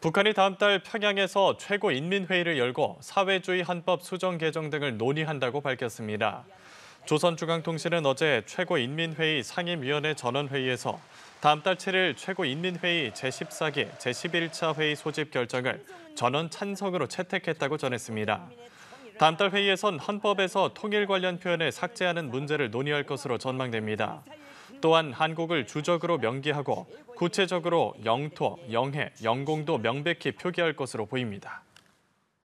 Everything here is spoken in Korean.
북한이 다음 달 평양에서 최고인민회의를 열고 사회주의 헌법 수정 개정 등을 논의한다고 밝혔습니다. 조선중앙통신은 어제 최고인민회의 상임위원회 전원회의에서 다음 달 7일 최고인민회의 제14기 제11차 회의 소집 결정을 전원 찬성으로 채택했다고 전했습니다. 다음 달 회의에선 헌법에서 통일 관련 표현을 삭제하는 문제를 논의할 것으로 전망됩니다. 또한 한국을 주적으로 명기하고 구체적으로 영토, 영해, 영공도 명백히 표기할 것으로 보입니다.